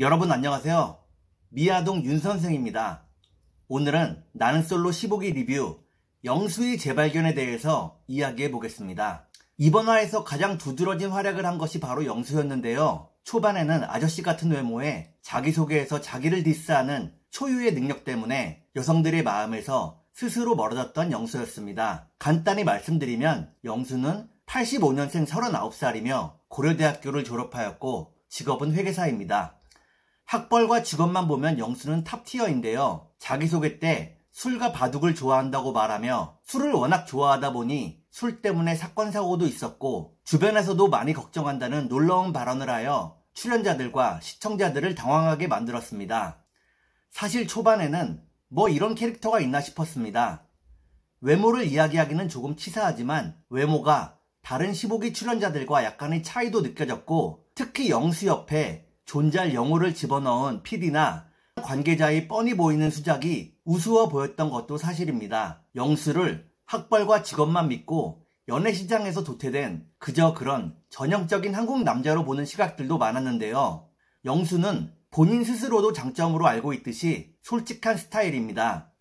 여러분 안녕하세요. 미아동 윤선생입니다. 오늘은 나는 솔로 15기 리뷰 영수의 재발견에 대해서 이야기해 보겠습니다. 이번 화에서 가장 두드러진 활약을 한 것이 바로 영수였는데요. 초반에는 아저씨 같은 외모에 자기소개에서 자기를 디스하는 초유의 능력 때문에 여성들의 마음에서 스스로 멀어졌던 영수였습니다. 간단히 말씀드리면 영수는 85년생 39살이며 고려대학교를 졸업하였고 직업은 회계사입니다. 학벌과 직업만 보면 영수는 탑티어인데요. 자기소개 때 술과 바둑을 좋아한다고 말하며 술을 워낙 좋아하다 보니 술 때문에 사건 사고도 있었고 주변에서도 많이 걱정한다는 놀라운 발언을 하여 출연자들과 시청자들을 당황하게 만들었습니다. 사실 초반에는 뭐 이런 캐릭터가 있나 싶었습니다. 외모를 이야기하기는 조금 치사하지만 외모가 다른 15기 출연자들과 약간의 차이도 느껴졌고 특히 영수 옆에 존잘 영호를 집어넣은 PD나 관계자의 뻔히 보이는 수작이 우스워 보였던 것도 사실입니다. 영수를 학벌과 직업만 믿고 연애 시장에서 도태된 그저 그런 전형적인 한국 남자로 보는 시각들도 많았는데요. 영수는 본인 스스로도 장점으로 알고 있듯이 솔직한 스타일입니다.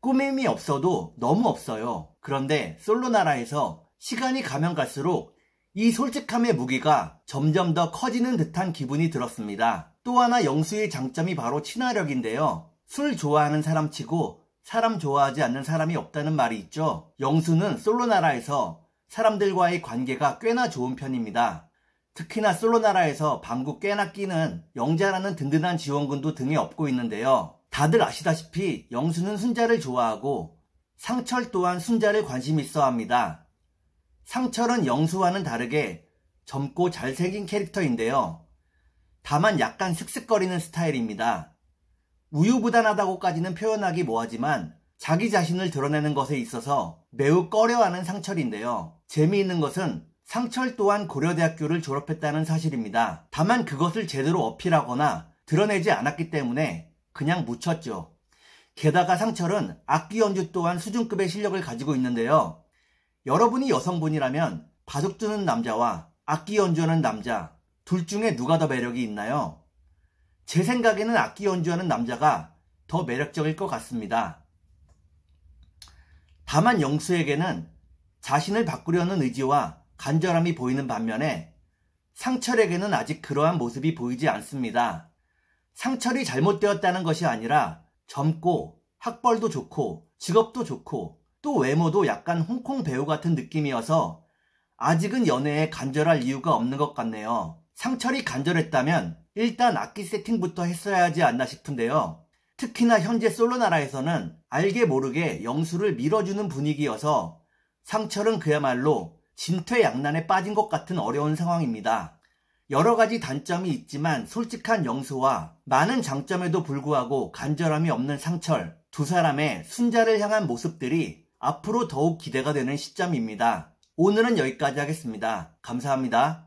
꾸밈이 없어도 너무 없어요. 그런데 솔로 나라에서 시간이 가면 갈수록 이 솔직함의 무기가 점점 더 커지는 듯한 기분이 들었습니다. 또 하나 영수의 장점이 바로 친화력인데요. 술 좋아하는 사람 치고 사람 좋아하지 않는 사람이 없다는 말이 있죠. 영수는 솔로 나라에서 사람들과의 관계가 꽤나 좋은 편입니다. 특히나 솔로 나라에서 방구 꽤나 끼는 영자라는 든든한 지원군도 등에 업고 있는데요. 다들 아시다시피 영수는 순자를 좋아하고 상철 또한 순자를 관심 있어 합니다. 상철은 영수와는 다르게 젊고 잘생긴 캐릭터인데요. 다만 약간 슥슥거리는 스타일입니다. 우유부단하다고까지는 표현하기 뭐하지만 자기 자신을 드러내는 것에 있어서 매우 꺼려하는 상철인데요. 재미있는 것은 상철 또한 고려대학교를 졸업했다는 사실입니다. 다만 그것을 제대로 어필하거나 드러내지 않았기 때문에 그냥 묻혔죠. 게다가 상철은 악기 연주 또한 수준급의 실력을 가지고 있는데요. 여러분이 여성분이라면 바둑 두는 남자와 악기 연주하는 남자 둘 중에 누가 더 매력이 있나요? 제 생각에는 악기 연주하는 남자가 더 매력적일 것 같습니다. 다만 영수에게는 자신을 바꾸려는 의지와 간절함이 보이는 반면에 상철에게는 아직 그러한 모습이 보이지 않습니다. 상철이 잘못되었다는 것이 아니라 젊고 학벌도 좋고 직업도 좋고 또 외모도 약간 홍콩 배우 같은 느낌이어서 아직은 연애에 간절할 이유가 없는 것 같네요. 상철이 간절했다면 일단 악기 세팅부터 했어야 하지 않나 싶은데요. 특히나 현재 솔로 나라에서는 알게 모르게 영수를 밀어주는 분위기여서 상철은 그야말로 진퇴양난에 빠진 것 같은 어려운 상황입니다. 여러 가지 단점이 있지만 솔직한 영수와 많은 장점에도 불구하고 간절함이 없는 상철 두 사람의 순자를 향한 모습들이 앞으로 더욱 기대가 되는 시점입니다. 오늘은 여기까지 하겠습니다. 감사합니다.